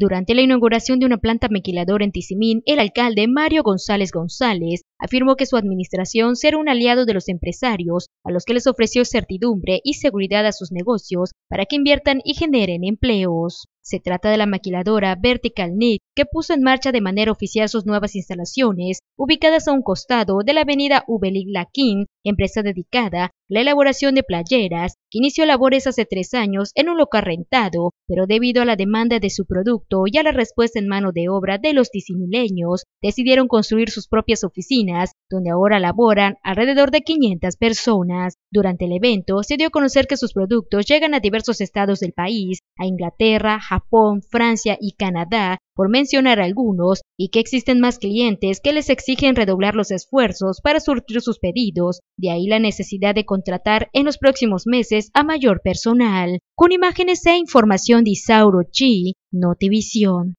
Durante la inauguración de una planta mequiladora en tisimín, el alcalde Mario González González afirmó que su administración será un aliado de los empresarios, a los que les ofreció certidumbre y seguridad a sus negocios para que inviertan y generen empleos. Se trata de la maquiladora Vertical Knit, que puso en marcha de manera oficial sus nuevas instalaciones, ubicadas a un costado de la avenida Ubelig Laquín, empresa dedicada a la elaboración de playeras, que inició labores hace tres años en un local rentado, pero debido a la demanda de su producto y a la respuesta en mano de obra de los disimileños, decidieron construir sus propias oficinas, donde ahora laboran alrededor de 500 personas. Durante el evento se dio a conocer que sus productos llegan a diversos estados del país a Inglaterra, Japón, Francia y Canadá, por mencionar algunos, y que existen más clientes que les exigen redoblar los esfuerzos para surtir sus pedidos, de ahí la necesidad de contratar en los próximos meses a mayor personal. Con imágenes e información de Isauro Chi, Notivision.